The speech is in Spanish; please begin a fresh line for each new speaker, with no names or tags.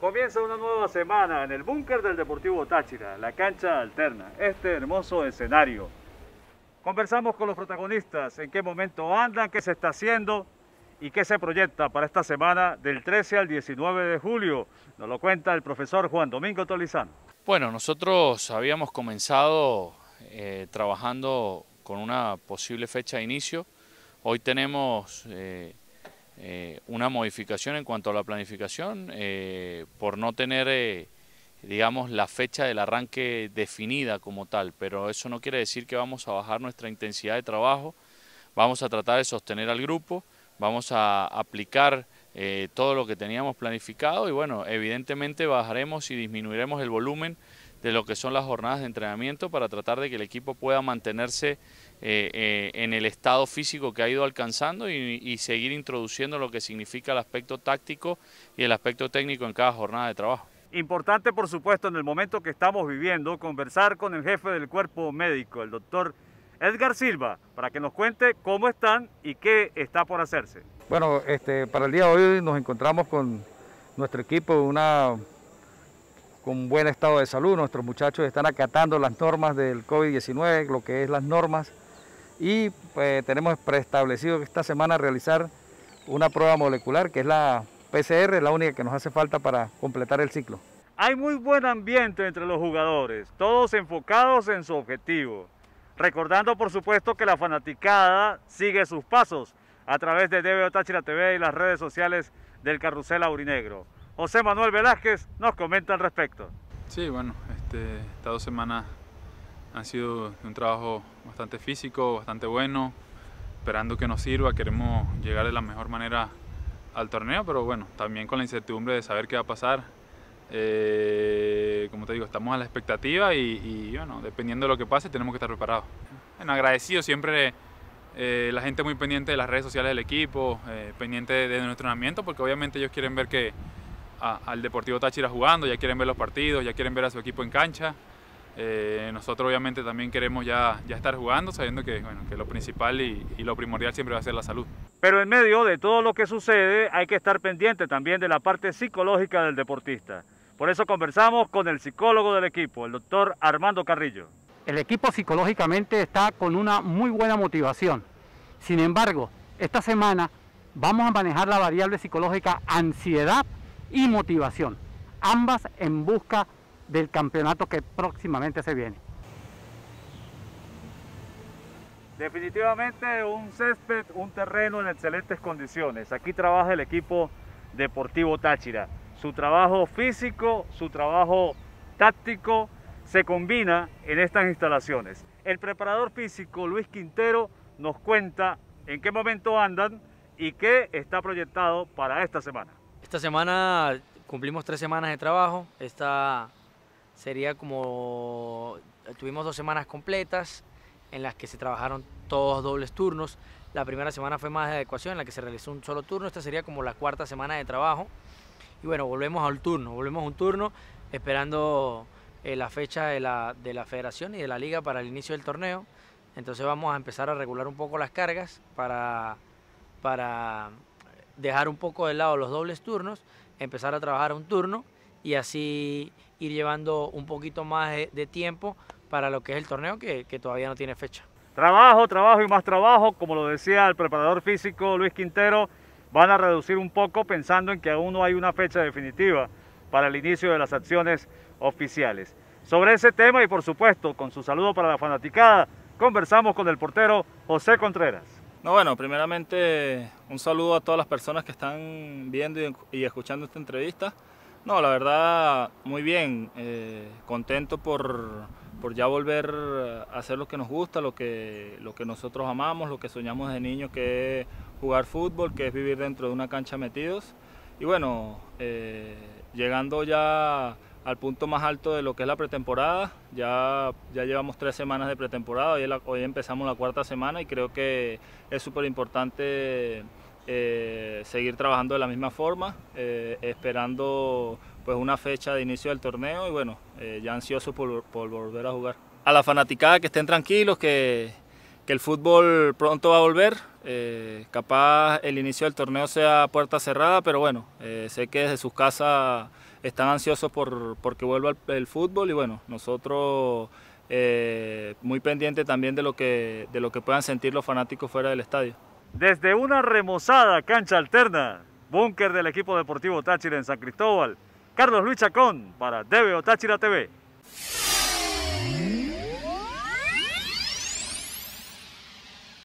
Comienza una nueva semana en el búnker del Deportivo Táchira, la cancha alterna, este hermoso escenario. Conversamos con los protagonistas, en qué momento andan, qué se está haciendo y qué se proyecta para esta semana del 13 al 19 de julio. Nos lo cuenta el profesor Juan Domingo Tolizano.
Bueno, nosotros habíamos comenzado eh, trabajando con una posible fecha de inicio. Hoy tenemos... Eh, eh, una modificación en cuanto a la planificación eh, por no tener, eh, digamos, la fecha del arranque definida como tal, pero eso no quiere decir que vamos a bajar nuestra intensidad de trabajo, vamos a tratar de sostener al grupo, vamos a aplicar todo lo que teníamos planificado y bueno, evidentemente bajaremos y disminuiremos el volumen de lo que son las jornadas de entrenamiento para tratar de que el equipo pueda mantenerse eh, eh, en el estado físico que ha ido alcanzando y, seguir introduciendo lo que significa el aspecto táctico y el aspecto técnico en cada jornada de trabajo.
Importante, por supuesto, en el momento que estamos viviendo, conversar con el jefe del cuerpo médico, el doctor Edgar Silva, para que nos cuente cómo están y qué está por hacerse. Bueno, este, para el día de hoy nos encontramos con nuestro equipo, una con buen estado de salud. Nuestros muchachos están acatando las normas del COVID-19, lo que es las normas. Y pues, tenemos preestablecido que esta semana realizar una prueba molecular, que es la PCR, la única que nos hace falta para completar el ciclo. Hay muy buen ambiente entre los jugadores, todos enfocados en su objetivo. Recordando por supuesto que la fanaticada sigue sus pasos a través de DBO Táchira TV y las redes sociales del Carrusel Aurinegro. José Manuel Velázquez nos comenta al respecto.
Sí, bueno, este, estas dos semanas han sido un trabajo bastante físico, bastante bueno, esperando que nos sirva, queremos llegar de la mejor manera al torneo, pero bueno, también con la incertidumbre de saber qué va a pasar. Eh, como te digo, estamos a la expectativa y, bueno, dependiendo de lo que pase tenemos que estar preparados. Bueno, agradecido siempre eh, la gente muy pendiente de las redes sociales del equipo, eh, pendiente de, de nuestro entrenamiento, porque obviamente ellos quieren ver que, al Deportivo Táchira jugando, ya quieren ver los partidos, ya quieren ver a su equipo en cancha. Eh, nosotros obviamente también queremos ya, ya estar jugando, sabiendo que, que lo principal y, lo primordial siempre va a ser la salud.
Pero en medio de todo lo que sucede hay que estar pendiente también de la parte psicológica del deportista. Por eso conversamos con el psicólogo del equipo, el doctor Armando Carrillo. El equipo psicológicamente está con una muy buena motivación. Sin embargo, esta semana vamos a manejar la variable psicológica ansiedad y motivación, ambas en busca del campeonato que próximamente se viene. Definitivamente un césped, un terreno en excelentes condiciones. Aquí trabaja el equipo deportivo Táchira. Su trabajo físico, su trabajo táctico se combina en estas
instalaciones.
El preparador físico Luis Quintero nos cuenta en qué momento andan y qué está proyectado para esta semana.
Esta semana cumplimos tres semanas de trabajo. Esta sería como... Tuvimos dos semanas completas en las que se trabajaron todos dobles turnos. La primera semana fue más de adecuación, en la que se realizó un solo turno. Esta sería como la cuarta semana de trabajo. Y bueno, volvemos al turno, volvemos a un turno esperando eh, la fecha de la, de la federación y de la liga para el inicio del torneo. Entonces vamos a empezar a regular un poco las cargas para, para dejar un poco de lado los dobles turnos, empezar a trabajar un turno y así ir llevando un poquito más de, tiempo para lo que es el torneo que, que todavía no tiene fecha.
Trabajo, trabajo y más trabajo, como lo decía el preparador físico Luis Quintero, van a reducir un poco pensando en que aún no hay una fecha definitiva para el inicio de las acciones oficiales. Sobre ese tema y por supuesto con su saludo para la fanaticada, conversamos con el portero José Contreras
bueno, primeramente un saludo a todas las personas que están viendo y, escuchando esta entrevista. No, la verdad, muy bien, eh, contento por, por, ya volver a hacer lo que nos gusta, lo que, lo que nosotros amamos, lo que soñamos de niños, que es jugar fútbol, que es vivir dentro de una cancha metidos. Y bueno, eh, llegando ya al punto más alto de lo que es la pretemporada. Ya, ya llevamos tres semanas de pretemporada, hoy, hoy empezamos la cuarta semana y creo que es súper importante eh, seguir trabajando de la misma forma, eh, esperando pues una fecha de inicio del torneo y bueno, eh, ya ansioso por, volver a jugar. A la fanaticada que estén tranquilos, que, que el fútbol pronto va a volver. capaz el inicio del torneo sea puerta cerrada, pero bueno, sé que desde sus casas están ansiosos por, que vuelva el, fútbol y bueno, nosotros eh, muy pendientes también de lo, que, de lo que puedan sentir los fanáticos fuera del estadio. Desde una remozada cancha alterna, búnker del equipo deportivo Táchira en San Cristóbal,
Carlos Luis Chacón para DBO Táchira TV.